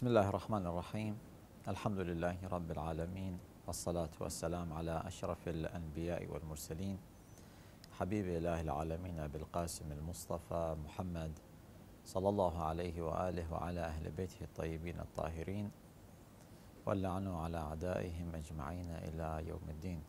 بسم الله الرحمن الرحيم الحمد لله رب العالمين والصلاة والسلام على أشرف الأنبياء والمرسلين حبيب إله العالمين بالقاسم المصطفى محمد صلى الله عليه وآله وعلى أهل بيته الطيبين الطاهرين واللعنوا على أعدائهم أجمعين إلى يوم الدين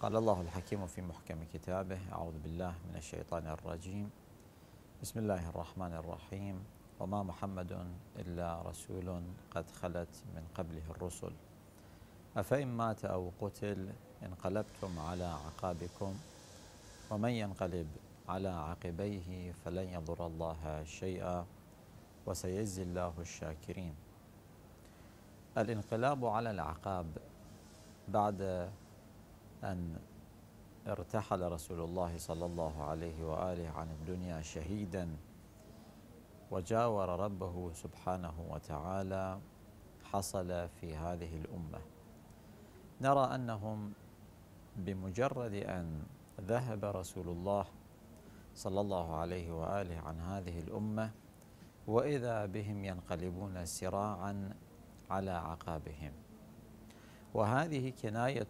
قال الله الحكيم في محكم كتابه أعوذ بالله من الشيطان الرجيم بسم الله الرحمن الرحيم وما محمد إلا رسول قد خلت من قبله الرسل أفإن مات أو قتل انقلبتم على عقابكم ومن ينقلب على عقبيه فلن يضر الله شيئا وسيجزي الله الشاكرين الانقلاب على العقاب بعد أن ارتحل رسول الله صلى الله عليه وآله عن الدنيا شهيداً وجاور ربه سبحانه وتعالى حصل في هذه الامه نرى انهم بمجرد ان ذهب رسول الله صلى الله عليه واله عن هذه الامه واذا بهم ينقلبون سراعا على عقابهم وهذه كنايه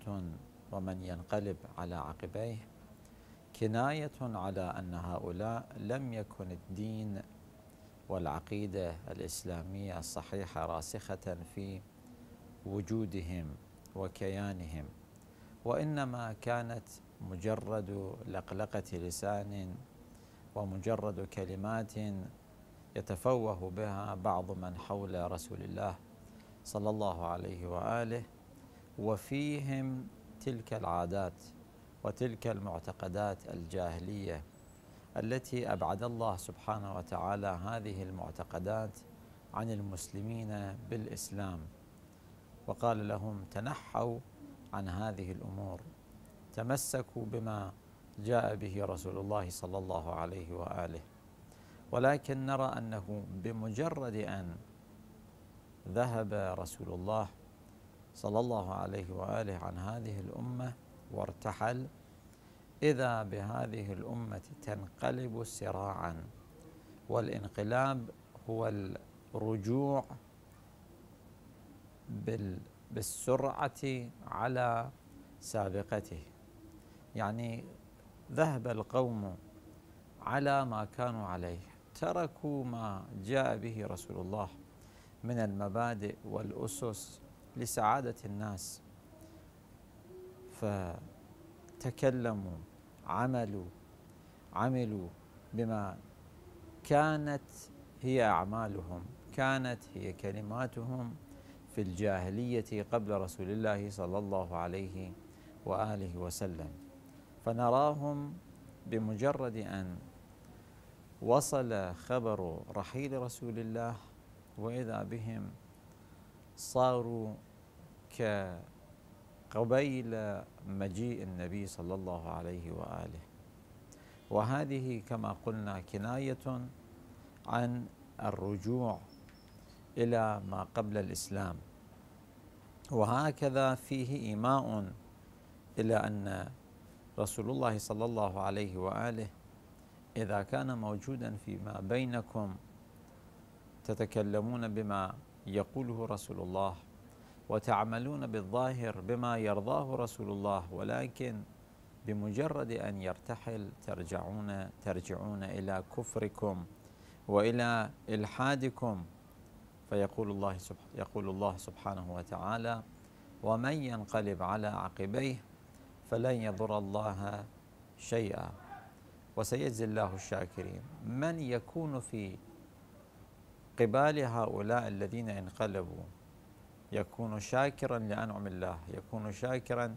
ومن ينقلب على عقبيه كنايه على ان هؤلاء لم يكن الدين والعقيدة الإسلامية الصحيحة راسخة في وجودهم وكيانهم وإنما كانت مجرد لقلقة لسان ومجرد كلمات يتفوه بها بعض من حول رسول الله صلى الله عليه وآله وفيهم تلك العادات وتلك المعتقدات الجاهليه التي أبعد الله سبحانه وتعالى هذه المعتقدات عن المسلمين بالإسلام وقال لهم تنحوا عن هذه الأمور تمسكوا بما جاء به رسول الله صلى الله عليه وآله ولكن نرى أنه بمجرد أن ذهب رسول الله صلى الله عليه وآله عن هذه الأمة وارتحل إذا بهذه الأمة تنقلب سراعا والانقلاب هو الرجوع بالسرعة على سابقته يعني ذهب القوم على ما كانوا عليه تركوا ما جاء به رسول الله من المبادئ والأسس لسعادة الناس فتكلموا عملوا عملوا بما كانت هي أعمالهم كانت هي كلماتهم في الجاهلية قبل رسول الله صلى الله عليه وآله وسلم فنراهم بمجرد أن وصل خبر رحيل رسول الله وإذا بهم صاروا ك قبيل مجيء النبي صلى الله عليه واله وهذه كما قلنا كنايه عن الرجوع الى ما قبل الاسلام وهكذا فيه ايماء الى ان رسول الله صلى الله عليه واله اذا كان موجودا فيما بينكم تتكلمون بما يقوله رسول الله وتعملون بالظاهر بما يرضاه رسول الله ولكن بمجرد أن يرتحل ترجعون ترجعون إلى كفركم وإلى إلحادكم فيقول الله يقول الله سبحانه وتعالى ومن ينقلب على عقبيه فلن يضر الله شيئا وسيجزي الله الشاكرين من يكون في قبال هؤلاء الذين انقلبوا يكون شاكرا لأنعم الله يكون شاكرا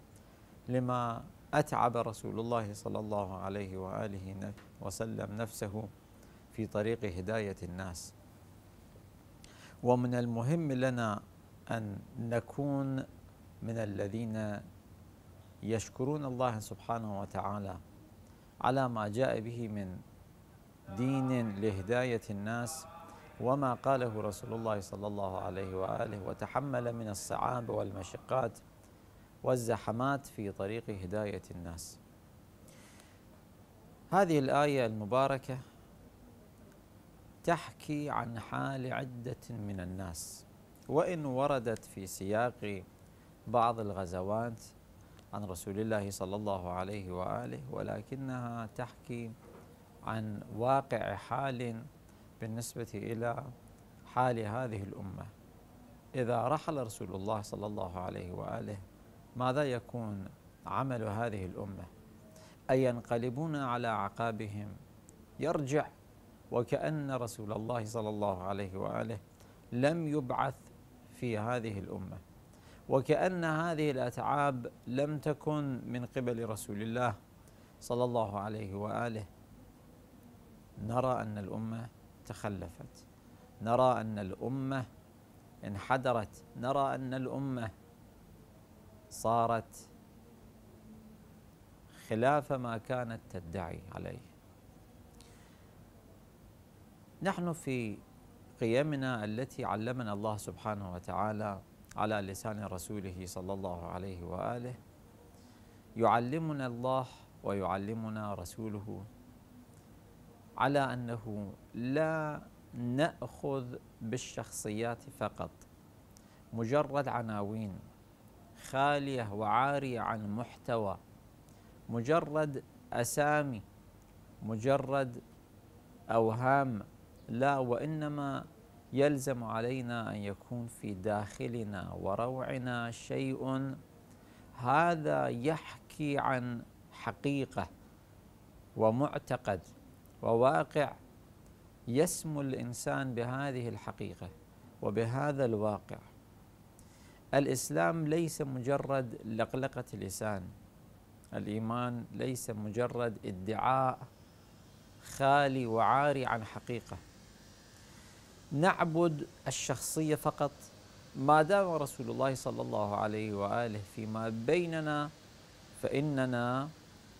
لما أتعب رسول الله صلى الله عليه وآله وسلم نفسه في طريق هداية الناس ومن المهم لنا أن نكون من الذين يشكرون الله سبحانه وتعالى على ما جاء به من دين لهداية الناس وما قاله رسول الله صلى الله عليه وآله وتحمل من الصعاب والمشقات والزحمات في طريق هداية الناس هذه الآية المباركة تحكي عن حال عدة من الناس وإن وردت في سياق بعض الغزوات عن رسول الله صلى الله عليه وآله ولكنها تحكي عن واقع حال بالنسبة إلى حال هذه الأمة إذا رحل رسول الله صلى الله عليه وآله ماذا يكون عمل هذه الأمة أي ينقلبون على عقابهم يرجع وكأن رسول الله صلى الله عليه وآله لم يبعث في هذه الأمة وكأن هذه الأتعاب لم تكن من قبل رسول الله صلى الله عليه وآله نرى أن الأمة تخلفت نرى أن الأمة انحدرت نرى أن الأمة صارت خلاف ما كانت تدعي عليه نحن في قيمنا التي علمنا الله سبحانه وتعالى على لسان رسوله صلى الله عليه واله يعلمنا الله ويعلمنا رسوله على انه لا ناخذ بالشخصيات فقط مجرد عناوين خاليه وعاريه عن محتوى مجرد اسامي مجرد اوهام لا وانما يلزم علينا ان يكون في داخلنا وروعنا شيء هذا يحكي عن حقيقه ومعتقد وواقع يسمو الانسان بهذه الحقيقه وبهذا الواقع الاسلام ليس مجرد لقلقه لسان الايمان ليس مجرد ادعاء خالي وعاري عن حقيقه نعبد الشخصيه فقط ما دام رسول الله صلى الله عليه واله فيما بيننا فاننا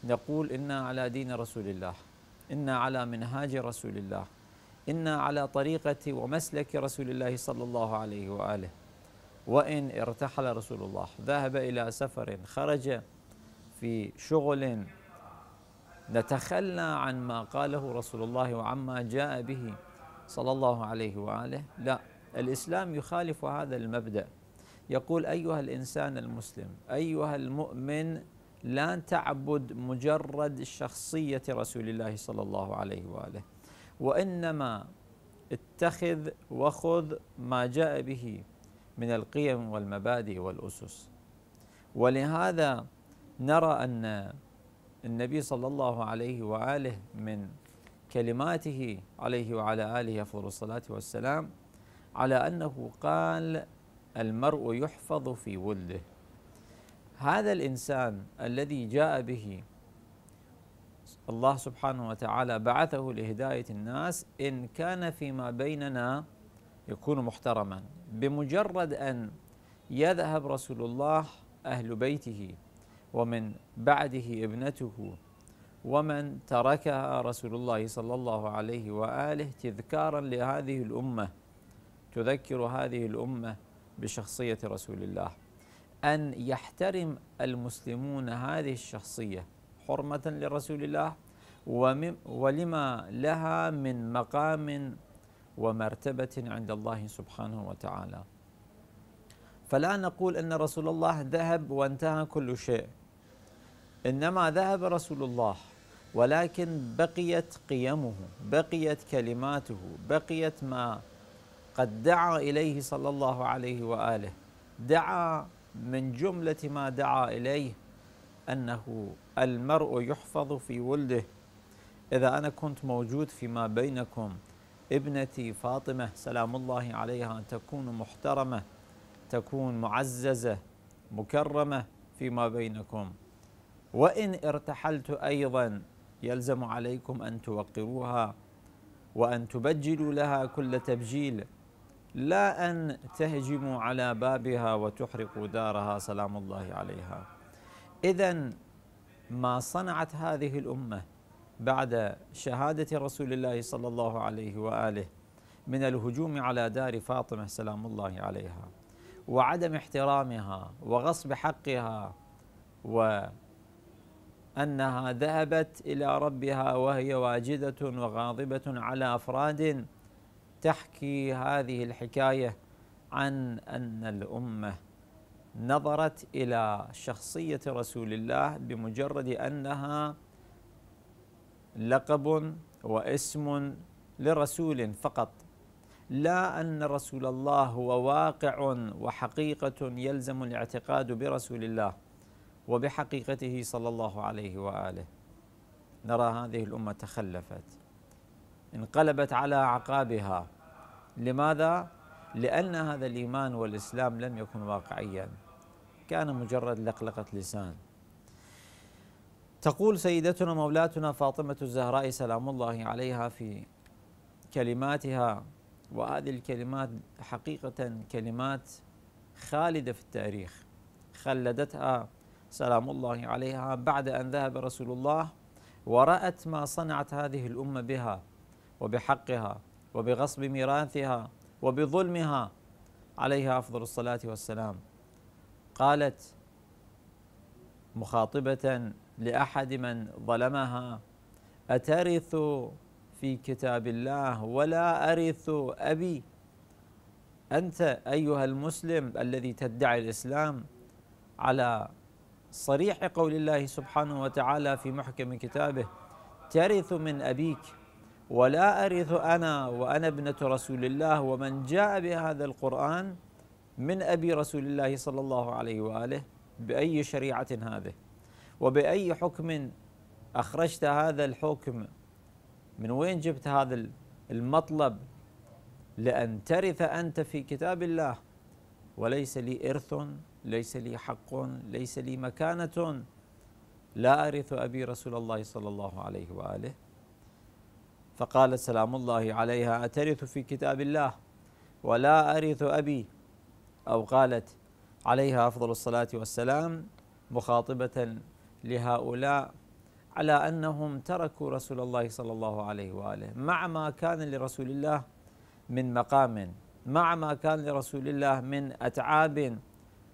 نقول انا على دين رسول الله إنا على منهاج رسول الله إنا على طريقة ومسلك رسول الله صلى الله عليه وآله وإن ارتحل رسول الله ذهب إلى سفر خرج في شغل نتخلى عن ما قاله رسول الله وعما جاء به صلى الله عليه وآله لا الإسلام يخالف هذا المبدأ يقول أيها الإنسان المسلم أيها المؤمن لا تعبد مجرد شخصية رسول الله صلى الله عليه وآله وإنما اتخذ وخذ ما جاء به من القيم والمبادئ والأسس ولهذا نرى أن النبي صلى الله عليه وآله من كلماته عليه وعلى آله أفضل الصلاة والسلام على أنه قال المرء يحفظ في ولده هذا الانسان الذي جاء به الله سبحانه وتعالى بعثه لهدايه الناس ان كان فيما بيننا يكون محترما بمجرد ان يذهب رسول الله اهل بيته ومن بعده ابنته ومن تركها رسول الله صلى الله عليه واله تذكارا لهذه الامه تذكر هذه الامه بشخصيه رسول الله أن يحترم المسلمون هذه الشخصية حرمة لرسول الله ولما لها من مقام ومرتبة عند الله سبحانه وتعالى فلا نقول أن رسول الله ذهب وانتهى كل شيء إنما ذهب رسول الله ولكن بقيت قيمه بقيت كلماته بقيت ما قد دعا إليه صلى الله عليه وآله دعا من جملة ما دعا إليه أنه المرء يحفظ في ولده إذا أنا كنت موجود فيما بينكم ابنتي فاطمة سلام الله عليها أن تكون محترمة تكون معززة مكرمة فيما بينكم وإن ارتحلت أيضا يلزم عليكم أن توقروها وأن تبجلوا لها كل تبجيل لا أن تهجموا على بابها وتحرقوا دارها سلام الله عليها إذا ما صنعت هذه الأمة بعد شهادة رسول الله صلى الله عليه وآله من الهجوم على دار فاطمة سلام الله عليها وعدم احترامها وغصب حقها وأنها ذهبت إلى ربها وهي واجدة وغاضبة على أفراد تحكي هذه الحكايه عن ان الامه نظرت الى شخصيه رسول الله بمجرد انها لقب واسم لرسول فقط لا ان رسول الله هو واقع وحقيقه يلزم الاعتقاد برسول الله وبحقيقته صلى الله عليه واله نرى هذه الامه تخلفت انقلبت على عقابها لماذا؟ لأن هذا الإيمان والإسلام لم يكن واقعيا كان مجرد لقلقة لسان تقول سيدتنا مولاتنا فاطمة الزهراء سلام الله عليها في كلماتها وهذه الكلمات حقيقة كلمات خالدة في التاريخ خلدتها سلام الله عليها بعد أن ذهب رسول الله ورأت ما صنعت هذه الأمة بها وبحقها وبغصب ميراثها وبظلمها عليها افضل الصلاه والسلام قالت مخاطبه لاحد من ظلمها اترث في كتاب الله ولا ارث ابي انت ايها المسلم الذي تدعي الاسلام على صريح قول الله سبحانه وتعالى في محكم كتابه ترث من ابيك ولا أرث أنا وأنا ابنة رسول الله ومن جاء بهذا القرآن من أبي رسول الله صلى الله عليه وآله بأي شريعة هذه وبأي حكم أخرجت هذا الحكم من وين جبت هذا المطلب لأن ترث أنت في كتاب الله وليس لي إرث ليس لي حق ليس لي مكانة لا أرث أبي رسول الله صلى الله عليه وآله فقالت سلام الله عليها أترث في كتاب الله ولا أرث أبي أو قالت عليها أفضل الصلاة والسلام مخاطبة لهؤلاء على أنهم تركوا رسول الله صلى الله عليه وآله مع ما كان لرسول الله من مقام مع ما كان لرسول الله من أتعاب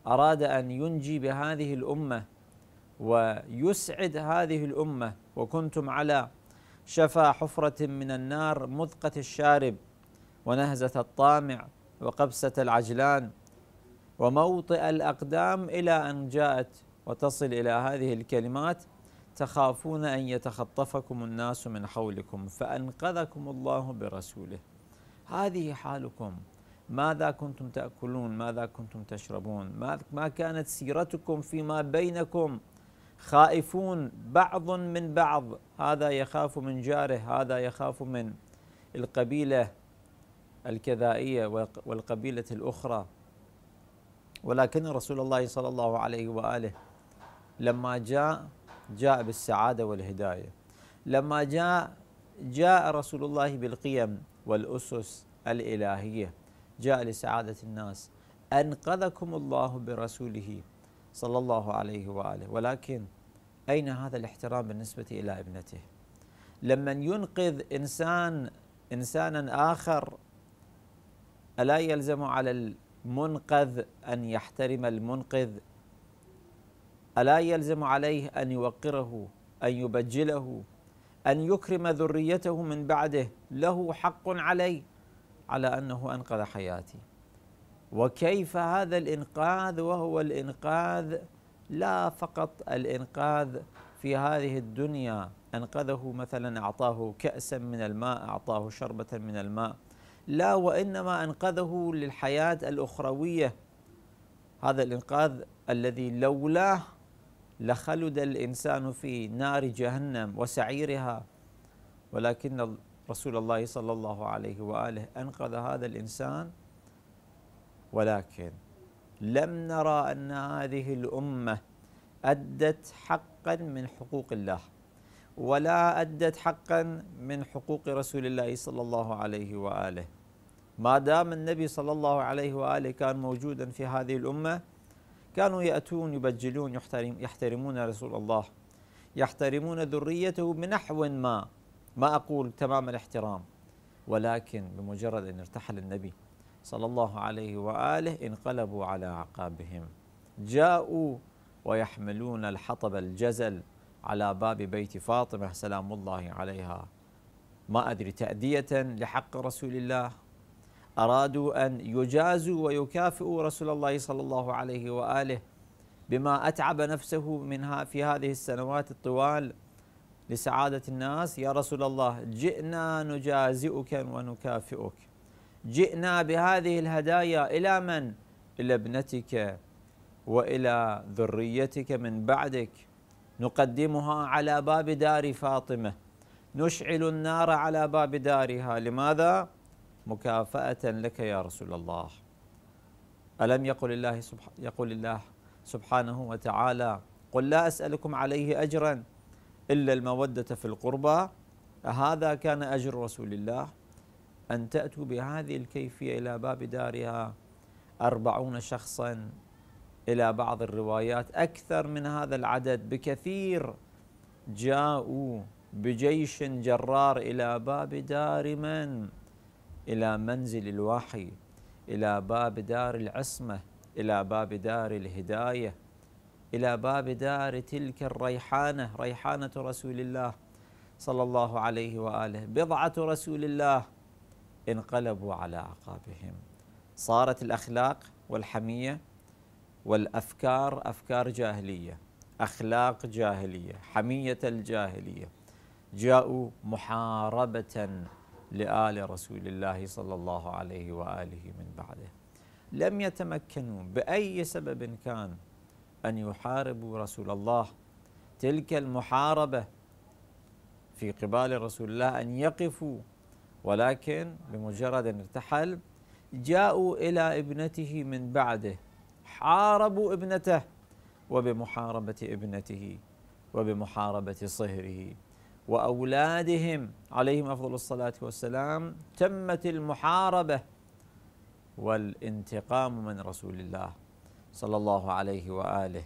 أراد أن ينجي بهذه الأمة ويسعد هذه الأمة وكنتم على شفى حفرة من النار مذقة الشارب ونهزة الطامع وقبسة العجلان وموطئ الأقدام إلى أن جاءت وتصل إلى هذه الكلمات تخافون أن يتخطفكم الناس من حولكم فأنقذكم الله برسوله هذه حالكم ماذا كنتم تأكلون ماذا كنتم تشربون ما كانت سيرتكم فيما بينكم خائفون بعض من بعض هذا يخاف من جاره هذا يخاف من القبيله الكذائيه والقبيله الاخرى ولكن رسول الله صلى الله عليه واله لما جاء جاء بالسعاده والهدايه لما جاء جاء رسول الله بالقيم والاسس الالهيه جاء لسعاده الناس انقذكم الله برسوله صلى الله عليه واله ولكن اين هذا الاحترام بالنسبه الى ابنته؟ لما ينقذ انسان انسانا اخر الا يلزم على المنقذ ان يحترم المنقذ؟ الا يلزم عليه ان يوقره ان يبجله ان يكرم ذريته من بعده له حق علي على انه انقذ حياتي وكيف هذا الانقاذ وهو الانقاذ لا فقط الانقاذ في هذه الدنيا انقذه مثلا اعطاه كاسا من الماء اعطاه شربه من الماء لا وانما انقذه للحياه الاخرويه هذا الانقاذ الذي لولاه لخلد الانسان في نار جهنم وسعيرها ولكن رسول الله صلى الله عليه واله انقذ هذا الانسان ولكن لم نرى ان هذه الامه ادت حقا من حقوق الله ولا ادت حقا من حقوق رسول الله صلى الله عليه واله ما دام النبي صلى الله عليه واله كان موجودا في هذه الامه كانوا ياتون يبجلون يحترم يحترمون رسول الله يحترمون ذريته بنحو ما ما اقول تمام الاحترام ولكن بمجرد ان ارتحل النبي صلى الله عليه واله انقلبوا على اعقابهم جاءوا ويحملون الحطب الجزل على باب بيت فاطمه سلام الله عليها ما ادري تاديه لحق رسول الله ارادوا ان يجازوا ويكافئوا رسول الله صلى الله عليه واله بما اتعب نفسه منها في هذه السنوات الطوال لسعاده الناس يا رسول الله جئنا نجازئك ونكافئك جئنا بهذه الهدايا إلى من؟ إلى ابنتك وإلى ذريتك من بعدك نقدمها على باب دار فاطمة نشعل النار على باب دارها لماذا؟ مكافأة لك يا رسول الله ألم يقل الله يقول الله سبحانه وتعالى قل لا أسألكم عليه أجرا إلا المودة في القربى أهذا كان أجر رسول الله أن تأتوا بهذه الكيفية إلى باب دارها أربعون شخصا إلى بعض الروايات أكثر من هذا العدد بكثير جاءوا بجيش جرار إلى باب دار من؟ إلى منزل الوحي إلى باب دار العصمة إلى باب دار الهداية إلى باب دار تلك الريحانة ريحانة رسول الله صلى الله عليه وآله بضعة رسول الله انقلبوا على عقابهم صارت الأخلاق والحمية والأفكار أفكار جاهلية أخلاق جاهلية حمية الجاهلية جاءوا محاربة لآل رسول الله صلى الله عليه وآله من بعده لم يتمكنوا بأي سبب كان أن يحاربوا رسول الله تلك المحاربة في قبال رسول الله أن يقفوا ولكن بمجرد أن ارتحل جاءوا إلى ابنته من بعده حاربوا ابنته وبمحاربة ابنته وبمحاربة صهره وأولادهم عليهم أفضل الصلاة والسلام تمت المحاربة والانتقام من رسول الله صلى الله عليه وآله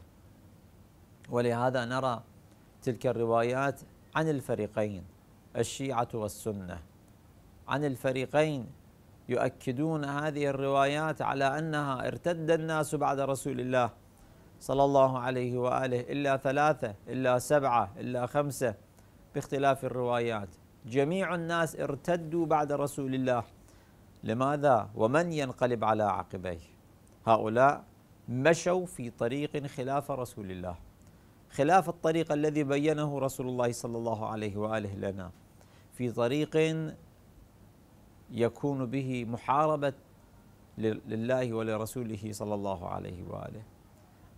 ولهذا نرى تلك الروايات عن الفريقين الشيعة والسنة عن الفريقين يؤكدون هذه الروايات على انها ارتد الناس بعد رسول الله صلى الله عليه واله الا ثلاثه الا سبعه الا خمسه باختلاف الروايات جميع الناس ارتدوا بعد رسول الله لماذا ومن ينقلب على عقبيه هؤلاء مشوا في طريق خلاف رسول الله خلاف الطريق الذي بينه رسول الله صلى الله عليه واله لنا في طريق يكون به محاربة لله ولرسوله صلى الله عليه وآله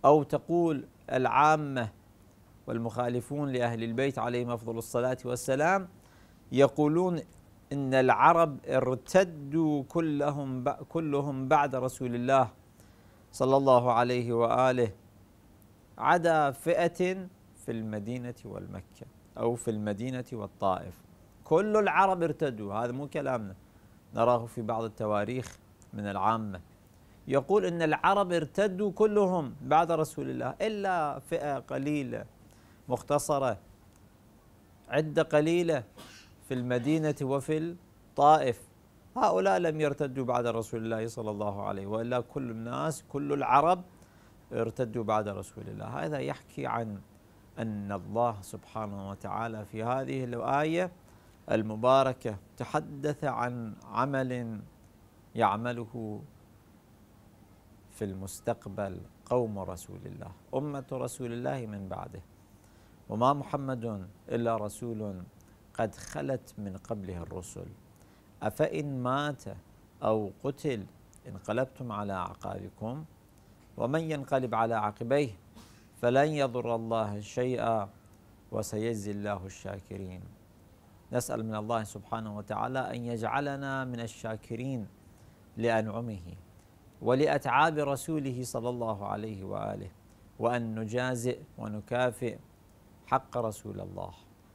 أو تقول العامة والمخالفون لأهل البيت عليهم أفضل الصلاة والسلام يقولون إن العرب ارتدوا كلهم كلهم بعد رسول الله صلى الله عليه وآله عدا فئة في المدينة والمكة أو في المدينة والطائف كل العرب ارتدوا هذا مو كلامنا نراه في بعض التواريخ من العامة يقول أن العرب ارتدوا كلهم بعد رسول الله إلا فئة قليلة مختصرة عدة قليلة في المدينة وفي الطائف هؤلاء لم يرتدوا بعد رسول الله صلى الله عليه وإلا كل الناس كل العرب ارتدوا بعد رسول الله هذا يحكي عن أن الله سبحانه وتعالى في هذه الآية المباركه تحدث عن عمل يعمله في المستقبل قوم رسول الله امه رسول الله من بعده وما محمد الا رسول قد خلت من قبله الرسل افان مات او قتل انقلبتم على اعقابكم ومن ينقلب على عقبيه فلن يضر الله شيئا وسيجزي الله الشاكرين نسأل من الله سبحانه وتعالى أن يجعلنا من الشاكرين لأنعمه ولأتعاب رسوله صلى الله عليه وآله وأن نجازئ ونكافئ حق رسول الله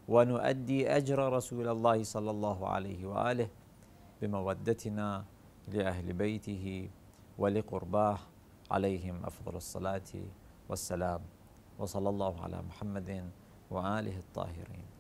ونؤدي أجر رسول الله صلى الله عليه وآله بمودتنا لأهل بيته ولقرباه عليهم أفضل الصلاة والسلام وصلى الله على محمد وآله الطاهرين